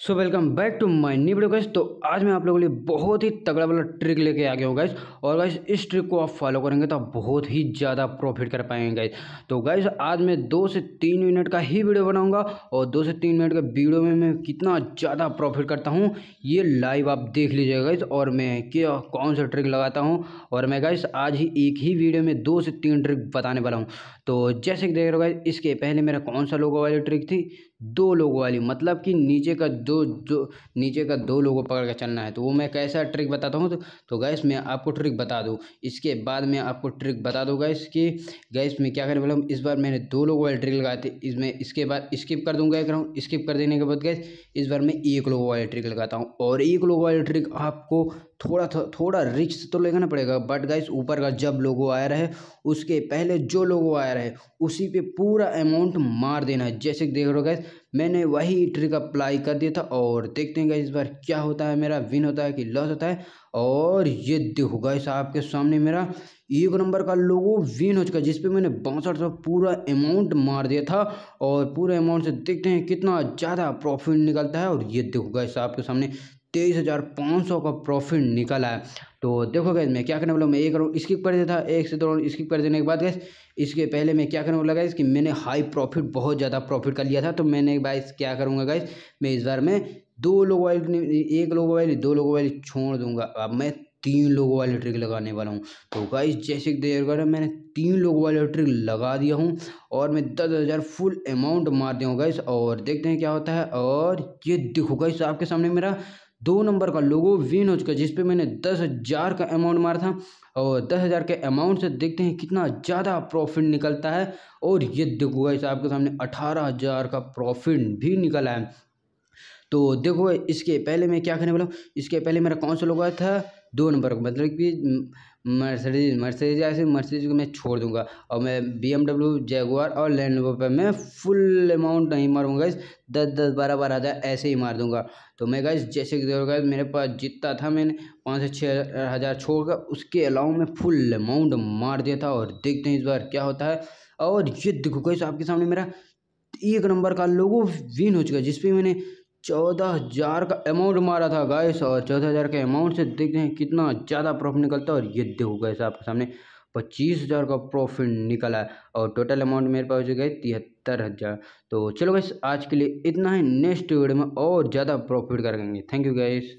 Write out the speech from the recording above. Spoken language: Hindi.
so welcome back to my new video guys तो आज मैं आप लोगों के लिए बहुत ही तगड़ा वाला ट्रिक लेके आ गया हूँ गाइस और गाइस इस ट्रिक को आप फॉलो करेंगे तो आप बहुत ही ज़्यादा प्रॉफिट कर पाएंगे गाइस तो गाइस आज मैं दो से तीन मिनट का ही वीडियो बनाऊंगा और दो से तीन मिनट का वीडियो में मैं कितना ज़्यादा प्रॉफिट करता हूँ ये लाइव आप देख लीजिएगा गाइज और मैं क्या कौन सा ट्रिक लगाता हूँ और मैं गाइस आज ही एक ही वीडियो में दो से तीन ट्रिक बताने वाला हूँ तो जैसे कि देख रहे हो गाइज इसके पहले मेरा कौन सा लोगों वाली ट्रिक थी दो लोगों वाली मतलब कि नीचे का दो जो नीचे का दो लोगों पकड़ कर चलना है तो वो मैं कैसा ट्रिक बताता हूँ तो, तो गैस मैं आपको ट्रिक बता दूँ इसके बाद मैं आपको ट्रिक बता दूँ गैस कि गैस में क्या करें बोला इस बार मैंने दो लोगों वाली ट्रिक लगाई थी इसमें इसके बाद स्किप कर दूँगा एक राउंड स्किप कर देने के बाद गैस इस बार मैं एक लोगों वाली ट्रिक लगाता हूँ और एक लोगों वाली ट्रिक आपको थोड़ा थोड़ा रिक्स तो लेना पड़ेगा बट गैस ऊपर का जब लोगों आया रहे उसके पहले जो लोगों आया रहे उसी पर पूरा अमाउंट मार देना है जैसे देख रहे हो गैस मैंने वही ट्रिक अप्लाई कर दिया था और देखते हैं इस बार क्या होता है मेरा विन होता है कि लॉस होता है और ये देखो गाइस आपके सामने मेरा एक नंबर का लोगो विन हो चुका है जिसपे मैंने बासठ सौ पूरा अमाउंट मार दिया था और पूरे अमाउंट से देखते हैं कितना ज़्यादा प्रॉफिट निकलता है और ये देखो गाइस आपके सामने तेईस हज़ार पाँच सौ का प्रॉफिट निकला है तो देखो गैस मैं क्या करने वाला हूँ मैं एक राउंड स्किप कर देता था एक से दो राउंड स्किप कर देने के बाद गैस इसके पहले मैं क्या करने वाला गैस कि मैंने हाई प्रॉफिट बहुत ज़्यादा प्रॉफिट कर लिया था तो मैंने गाइस क्या करूँगा गैस मैं इस बार में दो लोगों वाली एक लोगों वाली दो लोगों वाली छोड़ दूंगा अब मैं तीन लोगों वाली ट्रिक लगाने वाला हूँ तो गाइस जैसे देर कर मैंने तीन लोगों वाली ट्रिक लगा दिया हूँ और मैं दस हज़ार फुल अमाउंट मार दिया हूँ गाइस और देखते हैं क्या होता है और ये देखो गाइस आपके सामने मेरा दो नंबर का लोगो विन हो चुका है जिसपे मैंने दस हज़ार का अमाउंट मारा था और दस हज़ार के अमाउंट से देखते हैं कितना ज़्यादा प्रॉफिट निकलता है और ये देखो इस आपके सामने अठारह हज़ार का प्रॉफिट भी निकला है तो देखो इसके पहले मैं क्या करने वाला हूँ इसके पहले मेरा कौन सा आया था दो नंबर का मतलब कि मर्सिडीज मर्सिडीज ऐसे मर्सिडीज को मैं छोड़ दूंगा और मैं बी एम डब्ल्यू जैगवार और लैंड रोवर पर मैं फुल अमाउंट नहीं मारूंगा इस दस दस बारह बारह हज़ार ऐसे ही मार दूंगा तो मैं गाइस जैसे कि देखो गाइस मेरे पास जितना था मैंने पाँच से छः हज़ार छोड़कर उसके अलावा मैं फुल अमाउंट मार दिया था और देखते हैं इस बार क्या होता है और ये देखो गाइस आपके सामने मेरा एक नंबर का लोगो विन हो चुका है जिसपे मैंने चौदह हज़ार का अमाउंट मारा था गाइस और चौदह हज़ार के अमाउंट से देखते हैं कितना ज़्यादा प्रॉफिट निकलता है और ये देखो गाइस आपके सामने पच्चीस हज़ार का प्रॉफिट निकला और टोटल अमाउंट मेरे पास हो गए तिहत्तर हज़ार तो चलो गाइस आज के लिए इतना ही नेक्स्ट वीडियो में और ज़्यादा प्रॉफिट करेंगे थैंक यू गाइस